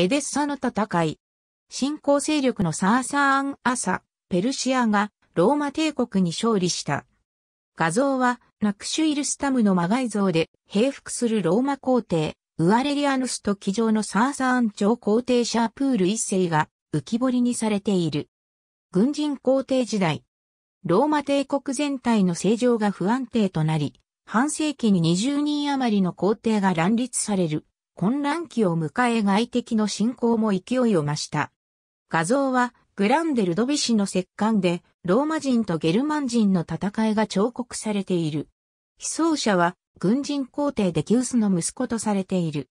エデッサの戦い。新興勢力のサーサーン・アサ、ペルシアがローマ帝国に勝利した。画像はナクシュイルスタムの魔改造で平服するローマ皇帝、ウアレリアヌスと騎乗のサーサーン朝皇帝シャープール一世が浮き彫りにされている。軍人皇帝時代。ローマ帝国全体の政情が不安定となり、半世紀に20人余りの皇帝が乱立される。混乱期を迎え外敵の侵攻も勢いを増した。画像はグランデルドビ氏の石棺でローマ人とゲルマン人の戦いが彫刻されている。被葬者は軍人皇帝デキウスの息子とされている。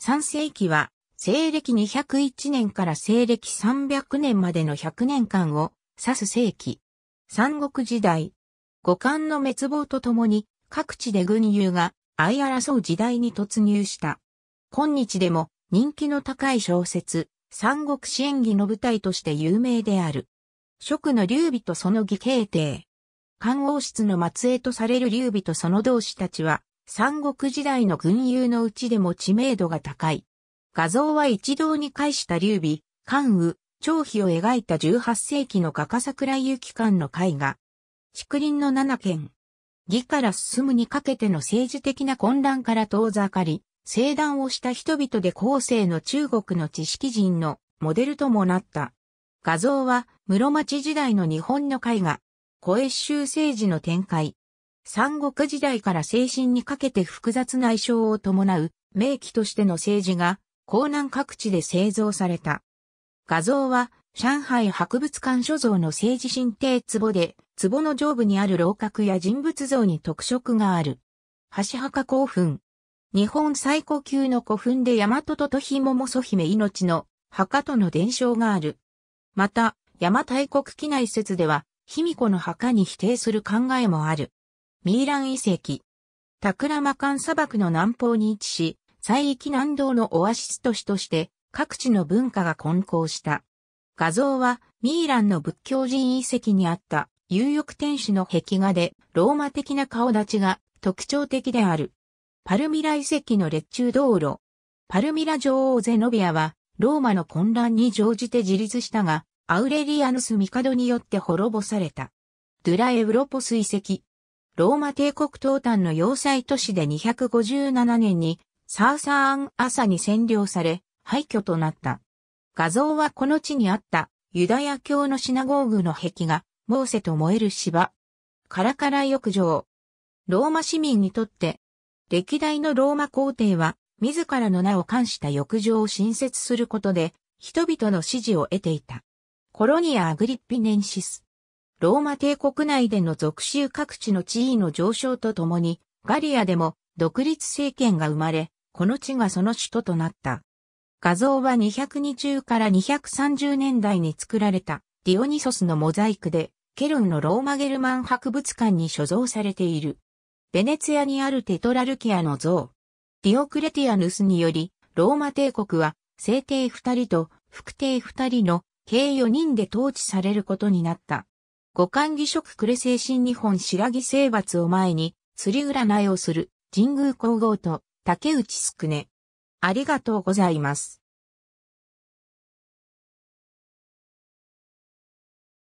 3世紀は西暦201年から西暦300年までの100年間を指す世紀。三国時代。五冠の滅亡とともに各地で軍友が相争う時代に突入した。今日でも人気の高い小説、三国志演儀の舞台として有名である。職の劉備とその義兄弟。漢王室の末裔とされる劉備とその同志たちは、三国時代の軍友のうちでも知名度が高い。画像は一堂に会した劉備、関羽、張飛を描いた18世紀の画家桜井幸館の絵画。竹林の七県。義から進むにかけての政治的な混乱から遠ざかり、生断をした人々で後世の中国の知識人のモデルともなった。画像は室町時代の日本の絵画、小越州政治の展開。三国時代から精神にかけて複雑な衣装を伴う名器としての政治が、江南各地で製造された。画像は上海博物館所蔵の政治神帝壺で、壺の上部にある楼閣や人物像に特色がある。橋墓興奮。日本最古級の古墳で大和ととひももそ姫命の墓との伝承がある。また、邪馬台国機内説では、卑弥呼の墓に否定する考えもある。ミイラン遺跡。タクラマカン砂漠の南方に位置し、西域南道のオアシス都市として、各地の文化が混交した。画像は、ミイランの仏教人遺跡にあった、有力天使の壁画で、ローマ的な顔立ちが特徴的である。パルミラ遺跡の列中道路。パルミラ女王ゼノビアは、ローマの混乱に乗じて自立したが、アウレリアヌス帝によって滅ぼされた。ドゥラエウロポス遺跡。ローマ帝国東端の要塞都市で257年に、サーサーン朝に占領され、廃墟となった。画像はこの地にあった、ユダヤ教のシナゴーグの壁画、モーセと燃える芝。カラカラ浴場。ローマ市民にとって歴代のローマ皇帝は、自らの名を冠した浴場を新設することで、人々の支持を得ていた。コロニア・アグリッピネンシス。ローマ帝国内での属州各地の地位の上昇とともに、ガリアでも独立政権が生まれ、この地がその首都となった。画像は220から230年代に作られたディオニソスのモザイクで、ケルンのローマゲルマン博物館に所蔵されている。ベネツィアにあるテトラルキアの像。ディオクレティアヌスにより、ローマ帝国は、聖帝二人と副帝二人の計四人で統治されることになった。五冠儀職クレ精神日本白木征伐を前に、釣り占いをする神宮皇后と竹内宿根。ありがとうございます。